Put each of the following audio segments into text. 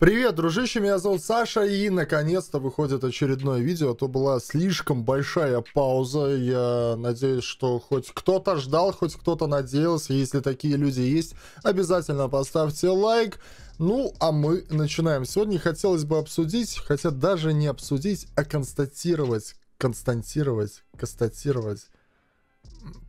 Привет, дружище, меня зовут Саша, и наконец-то выходит очередное видео, а то была слишком большая пауза, я надеюсь, что хоть кто-то ждал, хоть кто-то надеялся, если такие люди есть, обязательно поставьте лайк. Ну, а мы начинаем. Сегодня хотелось бы обсудить, хотя даже не обсудить, а констатировать, констатировать, констатировать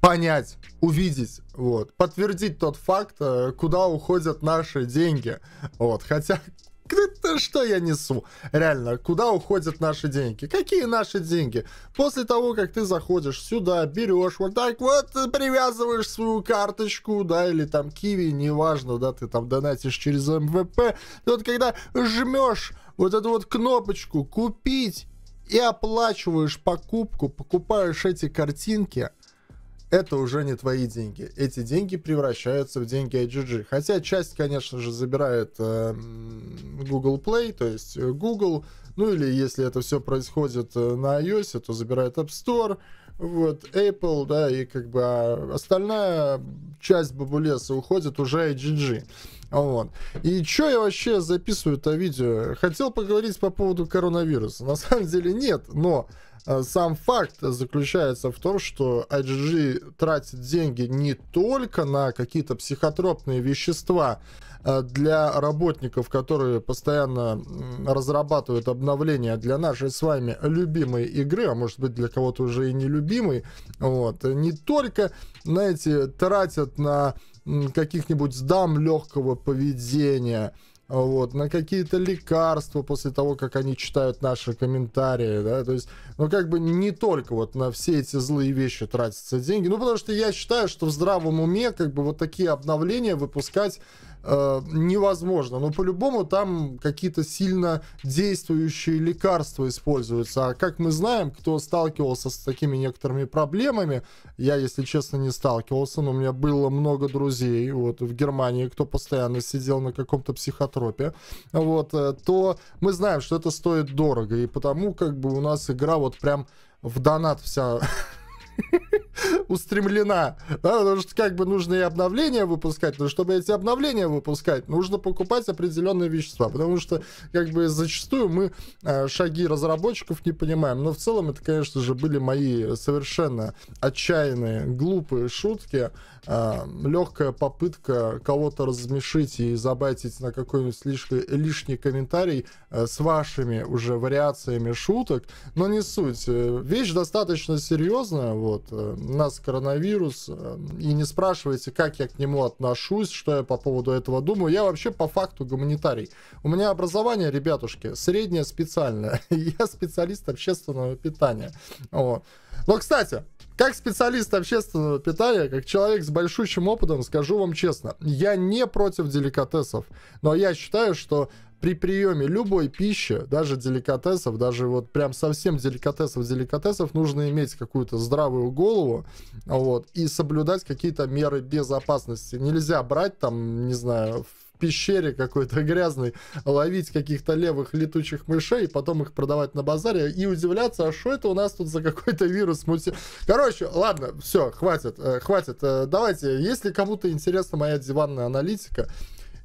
понять, увидеть, вот, подтвердить тот факт, э, куда уходят наши деньги, вот, хотя это что я несу? Реально, куда уходят наши деньги? Какие наши деньги? После того, как ты заходишь сюда, берешь вот так вот, привязываешь свою карточку, да, или там киви, неважно, да, ты там донатишь через МВП. И вот когда жмешь вот эту вот кнопочку «Купить», и оплачиваешь покупку, покупаешь эти картинки, это уже не твои деньги. Эти деньги превращаются в деньги IGG. Хотя часть, конечно же, забирает э, Google Play, то есть э, Google. Ну или если это все происходит э, на iOS, то забирает App Store, вот, Apple, да, и как бы а остальная часть бабулеса уходит уже IGG. Вот. И что я вообще записываю это видео? Хотел поговорить по поводу коронавируса. На самом деле нет, но э, сам факт заключается в том, что IGG тратит деньги не только на какие-то психотропные вещества э, для работников, которые постоянно разрабатывают обновления для нашей с вами любимой игры, а может быть для кого-то уже и нелюбимой, вот, не только, знаете, тратят на каких-нибудь сдам легкого поведения, вот, на какие-то лекарства после того, как они читают наши комментарии, да, то есть, ну, как бы не только вот на все эти злые вещи тратятся деньги, ну, потому что я считаю, что в здравом уме, как бы, вот такие обновления выпускать Э, невозможно. Но по-любому там какие-то сильно действующие лекарства используются. А как мы знаем, кто сталкивался с такими некоторыми проблемами, я, если честно, не сталкивался, но у меня было много друзей вот в Германии, кто постоянно сидел на каком-то психотропе, вот, э, то мы знаем, что это стоит дорого. И потому как бы у нас игра вот прям в донат вся устремлена. Да, потому что как бы нужно и обновления выпускать, но чтобы эти обновления выпускать, нужно покупать определенные вещества. Потому что как бы зачастую мы э, шаги разработчиков не понимаем. Но в целом это, конечно же, были мои совершенно отчаянные, глупые шутки. Э, а, легкая попытка кого-то размешить и забайтить на какой-нибудь лишний, лишний комментарий э, с вашими уже вариациями шуток. Но не суть. Э, вещь достаточно серьезная, вот, э, нас коронавирус, э, и не спрашивайте, как я к нему отношусь, что я по поводу этого думаю. Я вообще по факту гуманитарий. У меня образование, ребятушки, среднее специальное. Я специалист общественного питания. Вот. Но, кстати, как специалист общественного питания, как человек с большущим опытом, скажу вам честно, я не против деликатесов, но я считаю, что при приеме любой пищи, даже деликатесов, даже вот прям совсем деликатесов-деликатесов, нужно иметь какую-то здравую голову, вот, и соблюдать какие-то меры безопасности. Нельзя брать там, не знаю, пещере какой-то грязной ловить каких-то левых летучих мышей, потом их продавать на базаре и удивляться, а что это у нас тут за какой-то вирус мульти... Короче, ладно, все, хватит, э, хватит. Э, давайте, если кому-то интересна моя диванная аналитика,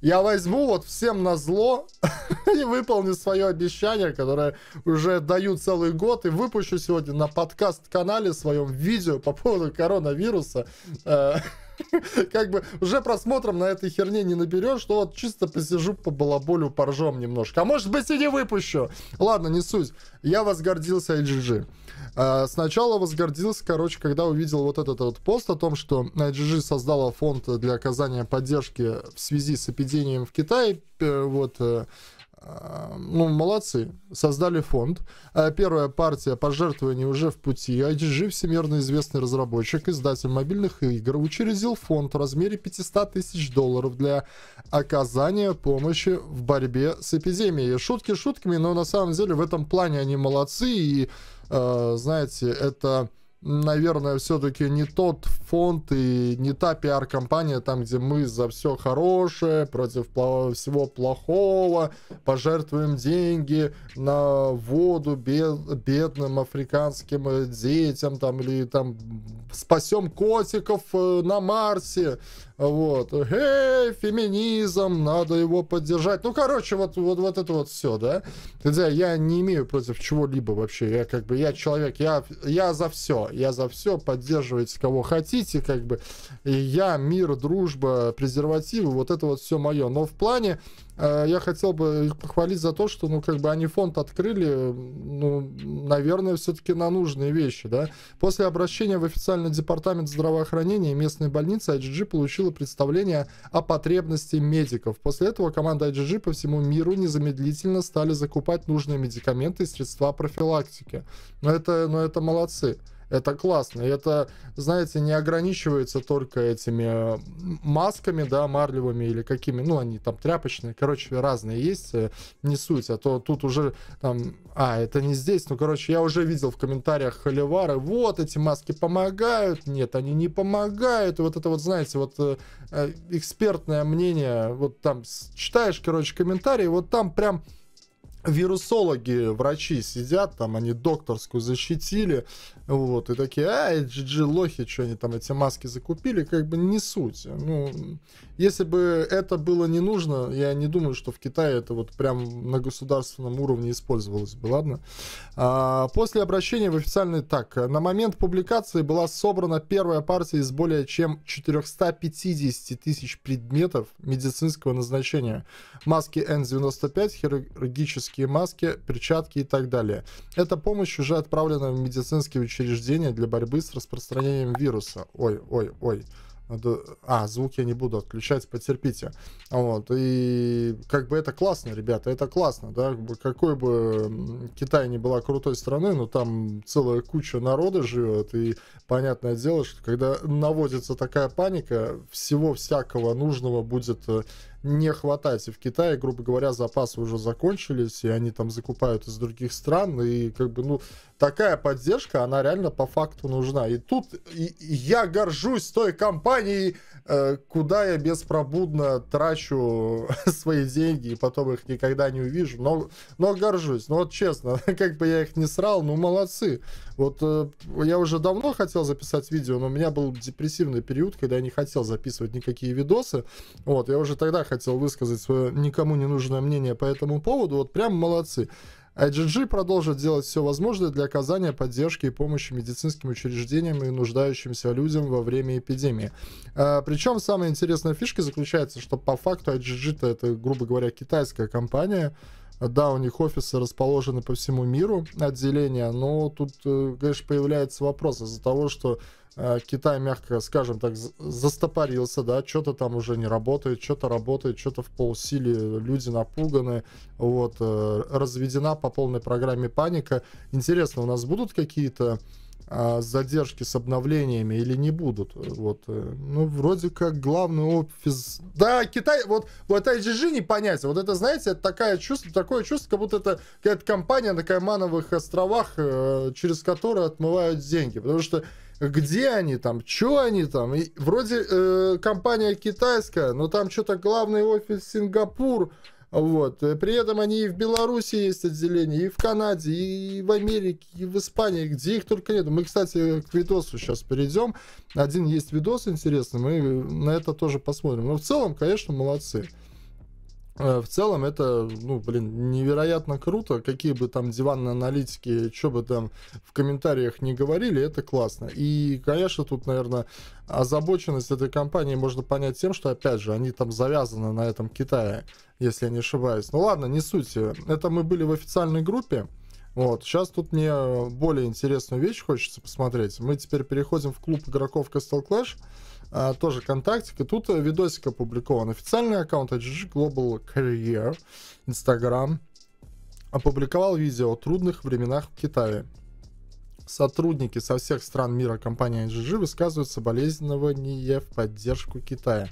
я возьму вот всем на зло и выполню свое обещание, которое уже даю целый год, и выпущу сегодня на подкаст-канале своем видео по поводу коронавируса. Э, как бы уже просмотром на этой херне не наберешь, что вот чисто посижу по балаболю, поржом немножко. А может быть и не выпущу. Ладно, не суть. Я возгордился IGG. А, сначала возгордился, короче, когда увидел вот этот вот пост о том, что IGG создала фонд для оказания поддержки в связи с эпидемией в Китае. Э, вот э, Эм, ну, молодцы, создали фонд. Э, первая партия пожертвований уже в пути. IGG, всемирно известный разработчик, издатель мобильных игр, учредил фонд в размере 500 тысяч долларов для оказания помощи в борьбе с эпидемией. Шутки шутками, но на самом деле в этом плане они молодцы. И, э, знаете, это наверное, все-таки не тот фонд и не та пиар-компания, там, где мы за все хорошее, против всего плохого, пожертвуем деньги на воду бед бедным африканским э, детям, там, или там спасем котиков э, на Марсе. Вот. Эй, феминизм, надо его поддержать. Ну, короче, вот, вот, вот это вот все, да? Хотя я не имею против чего-либо вообще. Я как бы, я человек, я, я за все. Я за все, поддерживайте кого хотите, как бы. И я, мир, дружба, презервативы, вот это вот все мое. Но в плане Э, я хотел бы их похвалить за то, что, ну, как бы они фонд открыли, ну, наверное, все-таки на нужные вещи, да. После обращения в официальный департамент здравоохранения и местной больницы IGG получила представление о потребности медиков. После этого команда IGG по всему миру незамедлительно стали закупать нужные медикаменты и средства профилактики. Но ну, это, но ну, это молодцы. Это классно. Это, знаете, не ограничивается только этими масками, да, марлевыми или какими, ну, они там тряпочные, короче, разные есть, э, не суть, а то тут уже там, а, это не здесь, ну, короче, я уже видел в комментариях холивары, вот эти маски помогают, нет, они не помогают, и вот это вот, знаете, вот э, э экспертное мнение, вот там читаешь, короче, комментарии, вот там прям вирусологи, врачи сидят, там они докторскую защитили, вот, и такие, а, GG лохи, что они там эти маски закупили, как бы не суть. Ну, если бы это было не нужно, я не думаю, что в Китае это вот прям на государственном уровне использовалось бы, ладно? А, после обращения в официальный так, на момент публикации была собрана первая партия из более чем 450 тысяч предметов медицинского назначения. Маски N95, хирургические маски, перчатки и так далее. Эта помощь уже отправлена в медицинские учреждения учреждения для борьбы с распространением вируса. Ой, ой, ой. А, звук я не буду отключать, потерпите. Вот, и как бы это классно, ребята, это классно, да, какой бы Китай ни была крутой страной, но там целая куча народа живет, и понятное дело, что когда наводится такая паника, всего всякого нужного будет э, не хватать. И в Китае, грубо говоря, запасы уже закончились, и они там закупают из других стран, и как бы, ну, такая поддержка, она реально по факту нужна. И тут и, и я горжусь той компанией, э, куда я беспробудно трачу свои деньги, и потом их никогда не увижу, но, но горжусь. Ну, вот честно, как бы я их не срал, ну, молодцы. Вот э, я уже давно хотел записать видео, но у меня был депрессивный период, когда я не хотел записывать никакие видосы. Вот, я уже тогда хотел высказать свое никому не нужное мнение по этому поводу. Вот прям молодцы. IGG продолжит делать все возможное для оказания поддержки и помощи медицинским учреждениям и нуждающимся людям во время эпидемии. А, причем самая интересная фишка заключается, что по факту IGG-то это, грубо говоря, китайская компания. Да, у них офисы расположены по всему миру, отделения, но тут, э, конечно, появляется вопрос из-за того, что Э, Китай, мягко скажем так, застопорился, да, что-то там уже не работает, что-то работает, что-то в полсиле, люди напуганы, вот, э, разведена по полной программе паника. Интересно, у нас будут какие-то э, задержки с обновлениями или не будут. Вот. Ну, вроде как главный офис... Да, Китай... Вот, вот IGG непонятен. Вот это, знаете, это такое чувство, такое чувство, как будто это какая-то компания на Каймановых островах, через которую отмывают деньги. Потому что где они там, что они там. И вроде э, компания китайская, но там что-то главный офис Сингапур. Вот. Э, при этом они и в Беларуси есть отделение, и в Канаде, и в Америке, и в Испании, где их только нет. Мы, кстати, к видосу сейчас перейдем. Один есть видос интересный, мы на это тоже посмотрим. Но в целом, конечно, молодцы. Э, в целом это, ну, блин, невероятно круто. Какие бы там диванные аналитики, что бы там в комментариях не говорили, это классно. И, конечно, тут, наверное, озабоченность этой компании можно понять тем, что, опять же, они там завязаны на этом Китае, если я не ошибаюсь. Ну ладно, не суть. Это мы были в официальной группе. Вот, сейчас тут мне более интересную вещь хочется посмотреть. Мы теперь переходим в клуб игроков Castle Clash. А, тоже контактик. И тут э, видосик опубликован. Официальный аккаунт HG Global Career, Instagram, опубликовал видео о трудных временах в Китае. Сотрудники со всех стран мира компании NGG высказывают соболезнования в поддержку Китая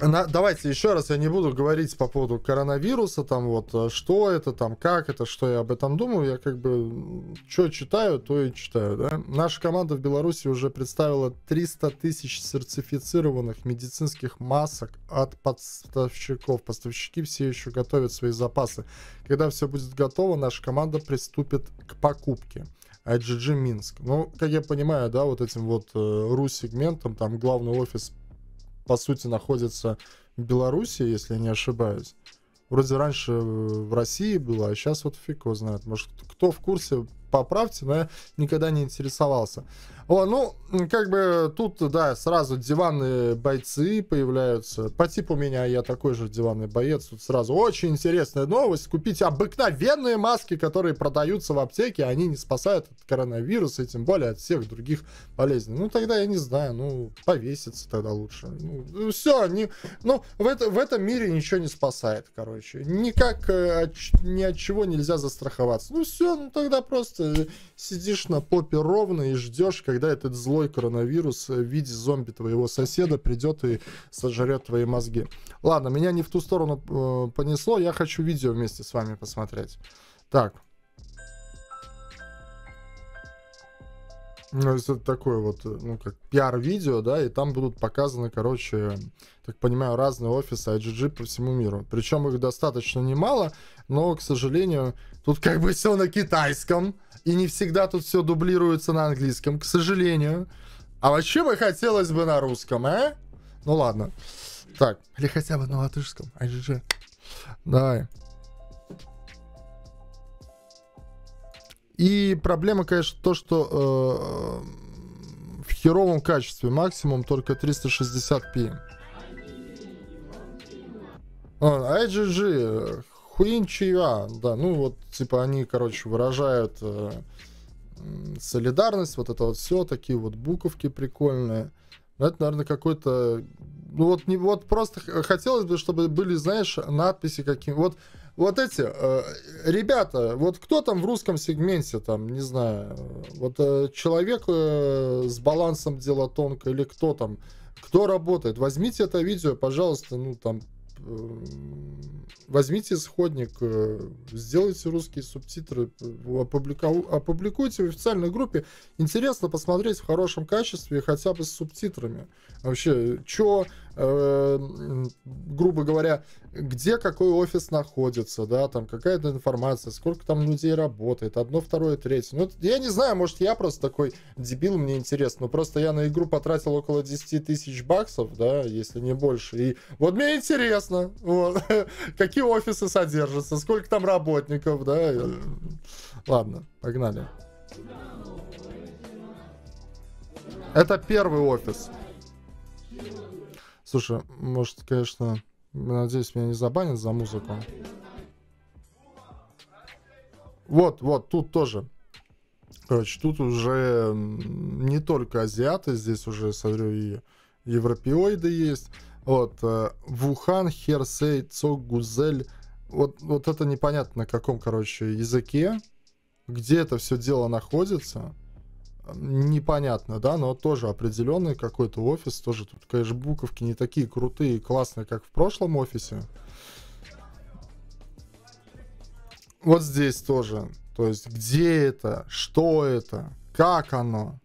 на, давайте еще раз, я не буду говорить по поводу коронавируса, там вот, э, что это, там, как это, что я об этом думаю, я как бы, что читаю, то и читаю, да. Наша команда в Беларуси уже представила 300 тысяч сертифицированных медицинских масок от поставщиков. Поставщики все еще готовят свои запасы. Когда все будет готово, наша команда приступит к покупке. IGG Минск. Ну, как я понимаю, да, вот этим вот э, РУ-сегментом, там главный офис по сути, находится в Беларуси, если я не ошибаюсь. Вроде раньше э, в России было, а сейчас вот фиг его знает. Может, кто в курсе, поправьте, но я никогда не интересовался. О, ну, как бы тут, да, сразу диванные бойцы появляются. По типу меня, я такой же диванный боец. Тут сразу очень интересная новость. Купить обыкновенные маски, которые продаются в аптеке, а они не спасают от коронавируса и тем более от всех других болезней. Ну, тогда я не знаю, ну, повеситься тогда лучше. Ну, ну все, не, ну, в, это, в этом мире ничего не спасает, короче. Никак, э, от, ни от чего нельзя застраховаться. Ну, все, ну, тогда просто сидишь на попе ровно и ждешь, когда этот злой коронавирус в виде зомби твоего соседа придет и сожрет твои мозги. Ладно, меня не в ту сторону э, понесло, я хочу видео вместе с вами посмотреть. Так. Ну, это такое вот, э, ну, как пиар-видео, да, и там будут показаны, короче, так понимаю, разные офисы IGG по всему миру. Причем их достаточно немало, но, к сожалению, тут как бы все на китайском, и не всегда тут все дублируется на английском, к сожалению. А вообще бы хотелось бы на русском, а? Ну ладно. Так, или хотя бы на латышском. Айжи. Давай. И проблема, конечно, то, что э, в херовом качестве максимум только 360p. А, IGG хуин чья, да, ну вот, типа, они, короче, выражают э, солидарность, вот это вот все, такие вот буковки прикольные. Ну, это, наверное, какой-то, ну вот, не, вот просто хотелось бы, чтобы были, знаешь, надписи какие, вот, вот эти, э, ребята, вот кто там в русском сегменте, там, не знаю, вот э, человек э, с балансом дела тонко или кто там, кто работает, возьмите это видео, пожалуйста, ну там, э, возьмите исходник, э, сделайте русские субтитры, э, опублику... опубликуйте в официальной группе. Интересно посмотреть в хорошем качестве, хотя бы с субтитрами. Вообще, чё, э, грубо говоря, где какой офис находится, да, там какая-то информация, сколько там людей работает, одно, второе, третье. Ну, я не знаю, может, я просто такой дебил, мне интересно, но просто я на игру потратил около 10 тысяч баксов, да, если не больше, и вот мне интересно, вот, какие офисы содержатся, сколько там работников, да. Ладно, погнали. Это первый офис. Слушай, может, конечно, надеюсь, меня не забанят за музыку. Вот, вот, тут тоже. Короче, тут уже не только азиаты, здесь уже, смотрю, и европеоиды есть. Вот. Э, Вухан, Херсей, Гузель. Вот, вот это непонятно на каком, короче, языке. Где это все дело находится, непонятно, да, но тоже определенный какой-то офис, тоже тут, конечно, буковки не такие крутые и классные, как в прошлом офисе. Вот здесь тоже. То есть, где это, что это, как оно,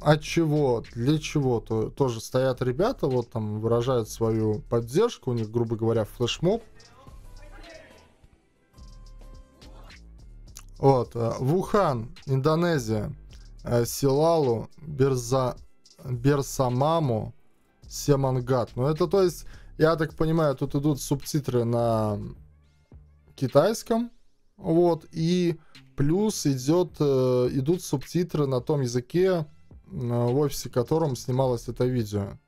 от чего, для чего, то тоже стоят ребята, вот там выражают свою поддержку, у них, грубо говоря, флешмоб. Вот, э, Вухан, Индонезия, э, Силалу, Берза, Берсамаму, Семангат. Ну, это, то есть, я так понимаю, тут идут субтитры на китайском, вот, и плюс идет, э, идут субтитры на том языке, в офисе которым снималось это видео.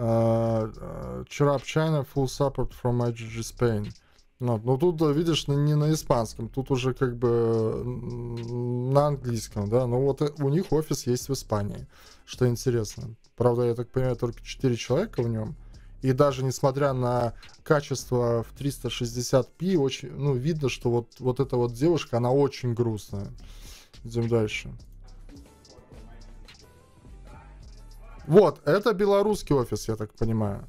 А, а, Чарап China full support from IGG Spain. Вот. Ну, но ну, тут, э, видишь, не на испанском, тут уже как бы на английском, да. Но вот э, у них офис есть в Испании, что интересно. Правда, я так понимаю, только 4 человека в нем и даже несмотря на качество в 360p, очень, ну, видно, что вот, вот эта вот девушка, она очень грустная. Идем дальше. Вот, это белорусский офис, я так понимаю.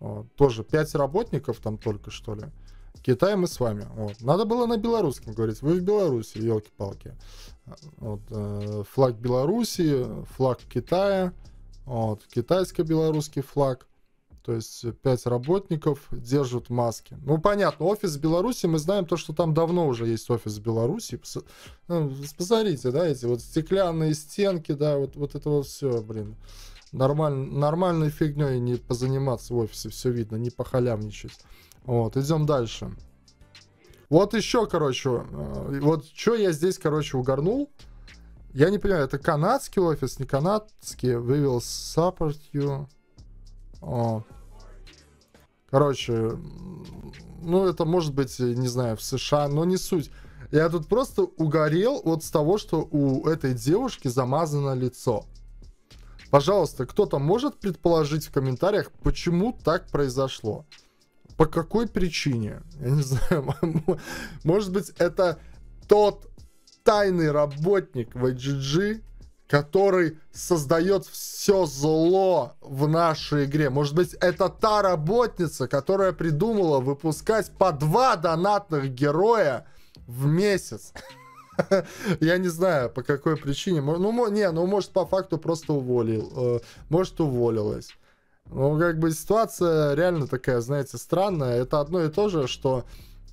Вот, тоже 5 работников там только, что ли. Китай мы с вами. Вот. Надо было на белорусском говорить. Вы в Беларуси, елки-палки. Вот, э, флаг Беларуси, флаг Китая, вот, китайско-белорусский флаг. То есть 5 э, работников держат маски. Ну, понятно, офис в Беларуси, мы знаем то, что там давно уже есть офис в Беларуси. Ну, посмотрите, да, эти вот стеклянные стенки, да, вот, вот этого все, блин. Нормаль, нормальной фигней не позаниматься в офисе, все видно, не похалявничать. Вот, идем дальше. Вот еще, короче, э, вот что я здесь, короче, угорнул. Я не понимаю, это канадский офис, не канадский, вывел support you... О. Короче, ну это может быть, э, не знаю, в США, но не суть. Я тут просто угорел вот с того, что у этой девушки замазано лицо. Пожалуйста, кто-то может предположить в комментариях, почему так произошло? По какой причине? Я не знаю. Может быть, это тот тайный работник в IGG, который создает все зло в нашей игре. Может быть, это та работница, которая придумала выпускать по два донатных героя в месяц. Я не знаю, по какой причине. Ну, не, ну, может, по факту просто уволил. Э, может, уволилась. Ну, как бы ситуация реально такая, знаете, странная. Это одно и то же, что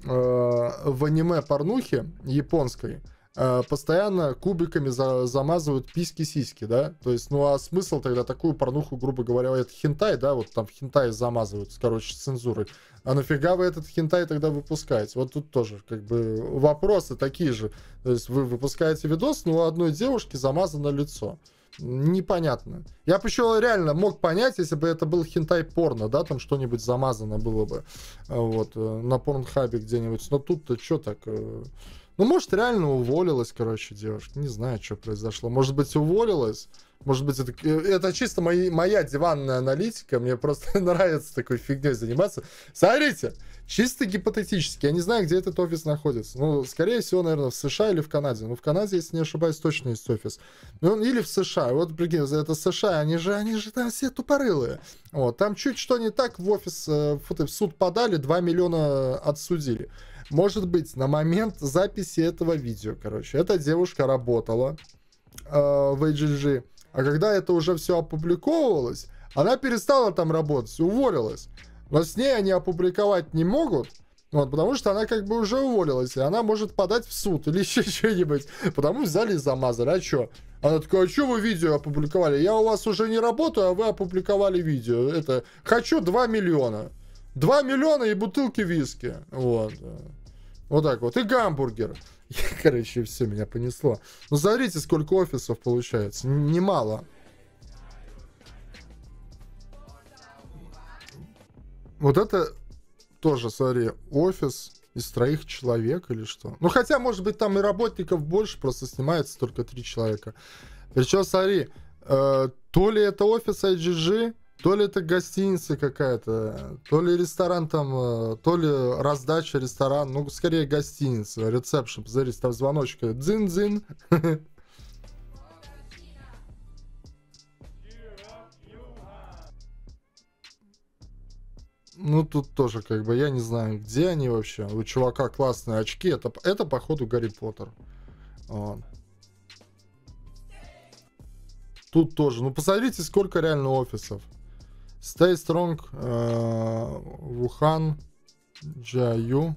э, в аниме-порнухе японской Э, постоянно кубиками за, замазывают письки-сиськи, да? То есть, ну а смысл тогда такую порнуху, грубо говоря, это хентай, да? Вот там хентай замазывают, короче, с цензурой. А нафига вы этот хентай тогда выпускаете? Вот тут тоже как бы вопросы такие же. То есть вы выпускаете видос, но ну, у одной девушки замазано лицо. Непонятно. Я бы еще реально мог понять, если бы это был хентай порно, да, там что-нибудь замазано было бы. Э, вот, э, на порнхабе где-нибудь. Но тут-то что так... Ну, может, реально уволилась, короче, девушка. Не знаю, что произошло. Может быть, уволилась, может быть, это, э, это чисто мои, моя диванная аналитика. Мне просто нравится такой фигней заниматься. Смотрите, чисто гипотетически. Я не знаю, где этот офис находится. Ну, скорее всего, наверное, в США или в Канаде. Ну, в Канаде, если не ошибаюсь, точно есть офис. Ну, или в США. Вот, прикинь, это США. Они же, они же там все тупорылые. Вот, там чуть что не так, в офис, э, в суд подали, 2 миллиона отсудили. Может быть, на момент записи этого видео, короче, эта девушка работала э, в AGG а когда это уже все опубликовывалось, она перестала там работать, уволилась. Но с ней они опубликовать не могут, вот, потому что она как бы уже уволилась, и она может подать в суд или еще что-нибудь. Потому взяли и замазали, а что? Она такая, а что вы видео опубликовали? Я у вас уже не работаю, а вы опубликовали видео. Это, хочу 2 миллиона. 2 миллиона и бутылки виски. Вот. Вот так вот. И гамбургер. короче, все, меня понесло. Ну, смотрите, сколько офисов получается. Немало. Вот это тоже, смотри, офис из троих человек или что. Ну, хотя, может быть, там и работников больше, просто снимается только три человека. Причем, смотри, э, то ли это офис IGG, то ли это гостиница какая-то, то ли ресторан там, э, то ли раздача, ресторан, ну, скорее гостиница, ресепшн, позырись, там звоночек, дзин-дзин. Ну, тут тоже, как бы, я не знаю, где они вообще. У чувака классные очки. Это, это походу, Гарри Поттер. Вот. Тут тоже. Ну, посмотрите, сколько реально офисов. Stay strong, э, Wuhan, Джаю.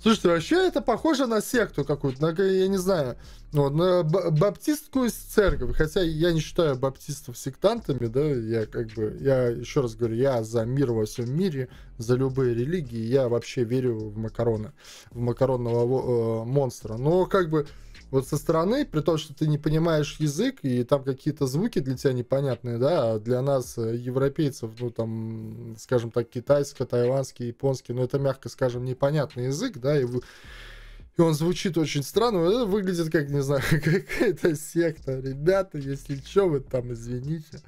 Слушайте, вообще это похоже на секту какую-то, на, я не знаю, ну, вот, на баптистскую церковь, хотя я не считаю баптистов сектантами, да, я как бы, я еще раз говорю, я за мир во всем мире, за любые религии, я вообще верю в макароны, в макаронного э, монстра, но как бы вот со стороны, при том, что ты не понимаешь язык, и там какие-то звуки для тебя непонятные, да, а для нас, э, европейцев, ну, там, скажем так, китайский, тайванский, японский, ну, это, мягко скажем, непонятный язык, да, и и он звучит очень странно, это выглядит как, не знаю, какая-то секта. Ребята, если что, вы там извините.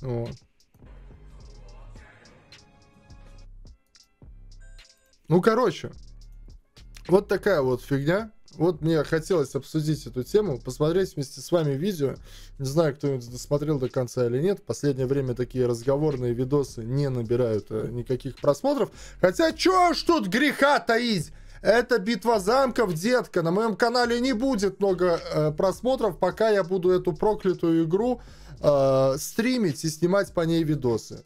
Вот. Ну, короче, вот такая вот фигня. Вот мне хотелось обсудить эту тему, посмотреть вместе с вами видео. Не знаю, кто досмотрел до конца или нет. В последнее время такие разговорные видосы не набирают э, никаких просмотров. Хотя, чё ж тут греха таить? Это битва замков, детка. На моем канале не будет много э, просмотров, пока я буду эту проклятую игру э, стримить и снимать по ней видосы.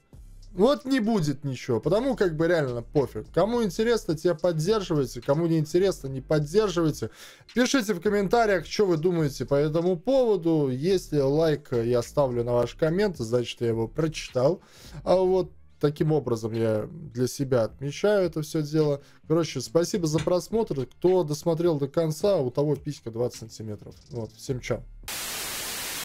Вот не будет ничего, потому как бы реально пофиг. Кому интересно, те поддерживайте, кому не интересно, не поддерживайте. Пишите в комментариях, что вы думаете по этому поводу. Если лайк я ставлю на ваш коммент, значит я его прочитал. А вот таким образом я для себя отмечаю это все дело. Короче, спасибо за просмотр. Кто досмотрел до конца, у того писька 20 сантиметров. Вот, всем чао.